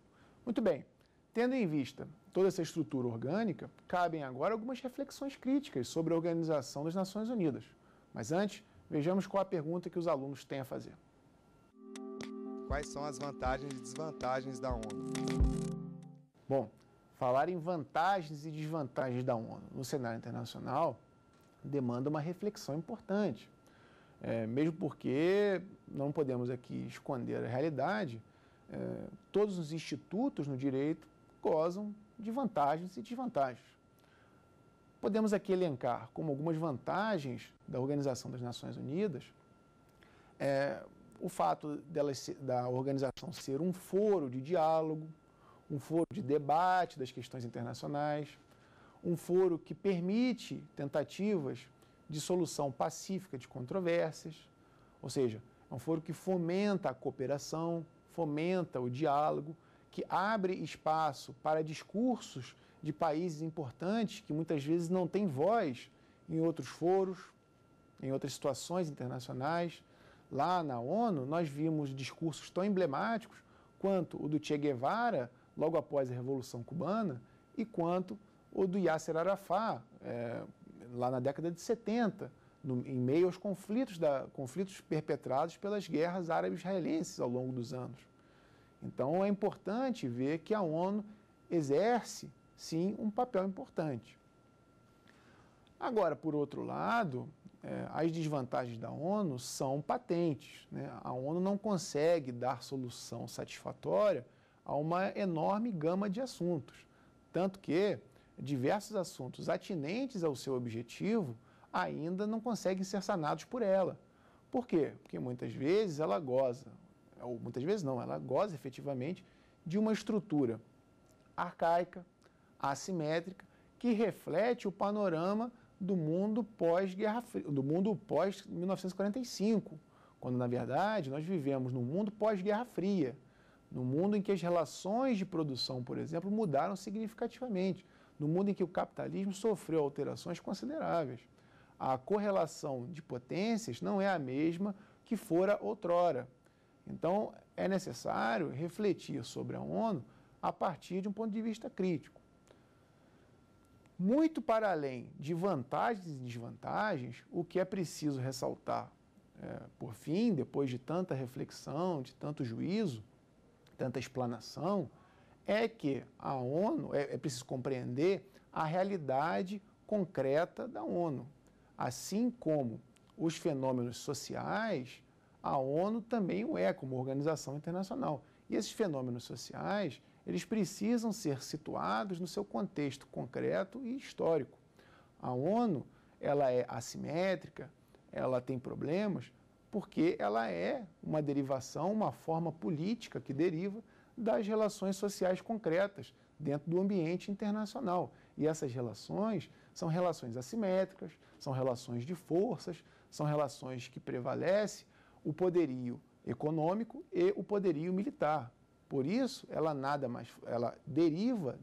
Muito bem, tendo em vista toda essa estrutura orgânica, cabem agora algumas reflexões críticas sobre a Organização das Nações Unidas. Mas antes, vejamos qual a pergunta que os alunos têm a fazer. Quais são as vantagens e desvantagens da ONU? Bom, falar em vantagens e desvantagens da ONU no cenário internacional demanda uma reflexão importante. É, mesmo porque não podemos aqui esconder a realidade, é, todos os institutos no direito gozam de vantagens e desvantagens. Podemos aqui elencar como algumas vantagens da Organização das Nações Unidas é, o fato dela ser, da organização ser um foro de diálogo, um foro de debate das questões internacionais, um foro que permite tentativas de solução pacífica de controvérsias, ou seja, é um foro que fomenta a cooperação, fomenta o diálogo, que abre espaço para discursos de países importantes que muitas vezes não têm voz em outros foros, em outras situações internacionais. Lá na ONU, nós vimos discursos tão emblemáticos quanto o do Che Guevara, logo após a Revolução Cubana, e quanto ou do Yasser Arafat, é, lá na década de 70, no, em meio aos conflitos, da, conflitos perpetrados pelas guerras árabes israelenses ao longo dos anos. Então é importante ver que a ONU exerce, sim, um papel importante. Agora, por outro lado, é, as desvantagens da ONU são patentes. Né? A ONU não consegue dar solução satisfatória a uma enorme gama de assuntos. Tanto que diversos assuntos atinentes ao seu objetivo ainda não conseguem ser sanados por ela. Por quê? Porque muitas vezes ela goza, ou muitas vezes não, ela goza efetivamente de uma estrutura arcaica, assimétrica, que reflete o panorama do mundo pós-guerra do mundo pós 1945, quando na verdade nós vivemos num mundo pós-guerra fria, num mundo em que as relações de produção, por exemplo, mudaram significativamente no mundo em que o capitalismo sofreu alterações consideráveis. A correlação de potências não é a mesma que fora outrora. Então, é necessário refletir sobre a ONU a partir de um ponto de vista crítico. Muito para além de vantagens e desvantagens, o que é preciso ressaltar, é, por fim, depois de tanta reflexão, de tanto juízo, tanta explanação, é que a ONU, é, é preciso compreender a realidade concreta da ONU. Assim como os fenômenos sociais, a ONU também o é como organização internacional. E esses fenômenos sociais, eles precisam ser situados no seu contexto concreto e histórico. A ONU, ela é assimétrica, ela tem problemas, porque ela é uma derivação, uma forma política que deriva das relações sociais concretas dentro do ambiente internacional. E essas relações são relações assimétricas, são relações de forças, são relações que prevalece o poderio econômico e o poderio militar. Por isso, ela nada mais, ela deriva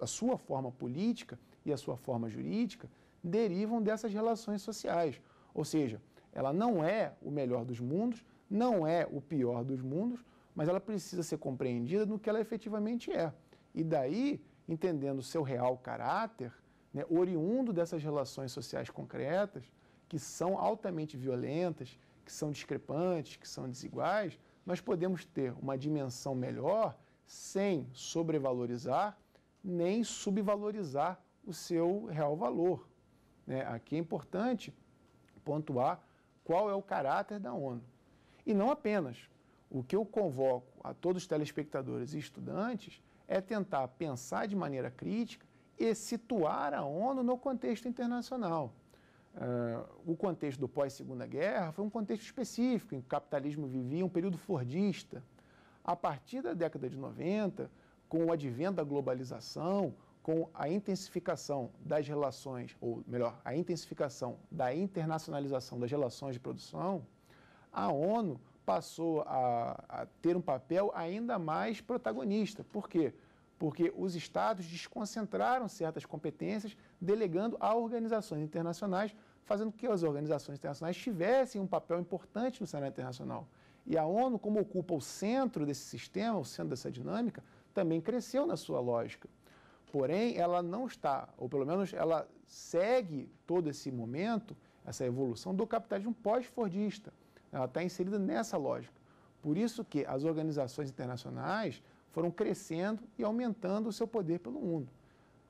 a sua forma política e a sua forma jurídica derivam dessas relações sociais. Ou seja, ela não é o melhor dos mundos, não é o pior dos mundos, mas ela precisa ser compreendida no que ela efetivamente é. E daí, entendendo o seu real caráter, né, oriundo dessas relações sociais concretas, que são altamente violentas, que são discrepantes, que são desiguais, nós podemos ter uma dimensão melhor sem sobrevalorizar nem subvalorizar o seu real valor. Né? Aqui é importante pontuar qual é o caráter da ONU. E não apenas o que eu convoco a todos os telespectadores e estudantes é tentar pensar de maneira crítica e situar a ONU no contexto internacional. Uh, o contexto do pós-Segunda Guerra foi um contexto específico, em que o capitalismo vivia um período fordista. A partir da década de 90, com o advento da globalização, com a intensificação das relações, ou melhor, a intensificação da internacionalização das relações de produção, a ONU passou a, a, ter um papel ainda mais protagonista. Por quê? Porque os estados desconcentraram certas competências, delegando a organizações internacionais, fazendo com que as organizações internacionais tivessem um papel importante no cenário internacional. E a ONU, como ocupa o centro desse sistema, o centro dessa dinâmica, também cresceu na sua lógica. Porém, ela não está, ou pelo menos ela segue todo esse momento, essa evolução do capitalismo pós-fordista ela está inserida nessa lógica. Por isso que as organizações internacionais foram crescendo e aumentando o seu poder pelo mundo.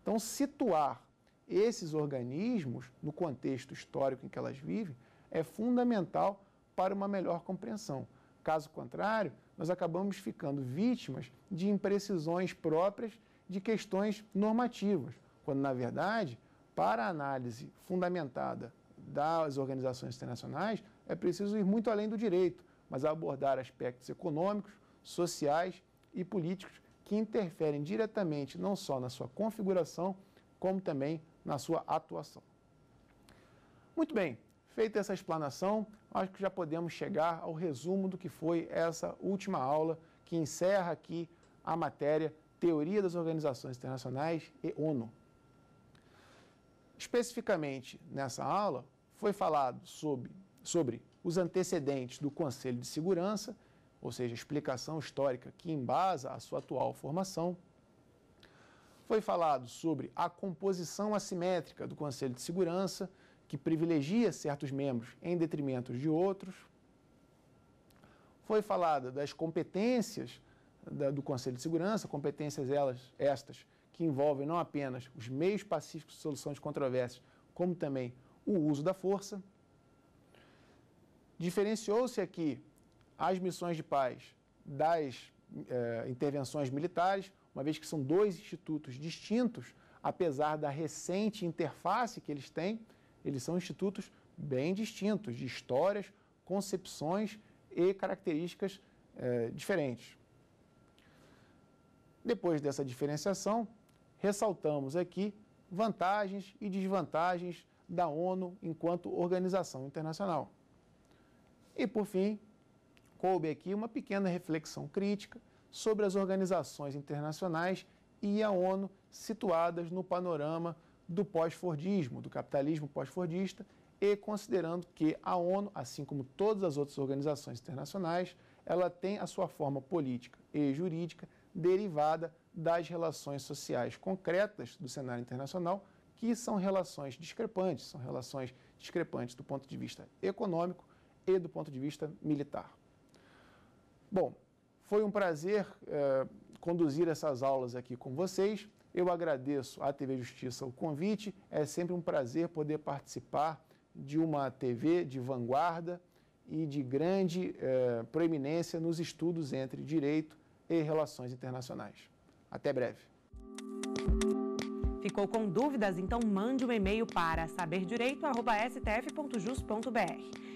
Então, situar esses organismos no contexto histórico em que elas vivem é fundamental para uma melhor compreensão. Caso contrário, nós acabamos ficando vítimas de imprecisões próprias de questões normativas, quando, na verdade, para a análise fundamentada das organizações internacionais, é preciso ir muito além do direito, mas abordar aspectos econômicos, sociais e políticos que interferem diretamente não só na sua configuração, como também na sua atuação. Muito bem, feita essa explanação, acho que já podemos chegar ao resumo do que foi essa última aula que encerra aqui a matéria Teoria das Organizações Internacionais e ONU. Especificamente nessa aula, foi falado sobre sobre os antecedentes do Conselho de Segurança, ou seja, explicação histórica que embasa a sua atual formação. Foi falado sobre a composição assimétrica do Conselho de Segurança, que privilegia certos membros em detrimento de outros. Foi falada das competências da, do Conselho de Segurança, competências elas, estas que envolvem não apenas os meios pacíficos de solução de controvérsias, como também o uso da força. Diferenciou-se aqui as missões de paz das eh, intervenções militares, uma vez que são dois institutos distintos, apesar da recente interface que eles têm, eles são institutos bem distintos, de histórias, concepções e características eh, diferentes. Depois dessa diferenciação, ressaltamos aqui vantagens e desvantagens da ONU enquanto organização internacional. E, por fim, coube aqui uma pequena reflexão crítica sobre as organizações internacionais e a ONU situadas no panorama do pós-fordismo, do capitalismo pós-fordista, e considerando que a ONU, assim como todas as outras organizações internacionais, ela tem a sua forma política e jurídica derivada das relações sociais concretas do cenário internacional, que são relações discrepantes, são relações discrepantes do ponto de vista econômico, e do ponto de vista militar. Bom, foi um prazer eh, conduzir essas aulas aqui com vocês. Eu agradeço à TV Justiça o convite. É sempre um prazer poder participar de uma TV de vanguarda e de grande eh, proeminência nos estudos entre direito e relações internacionais. Até breve. Ficou com dúvidas? Então mande um e-mail para saberdireito.stf.jus.br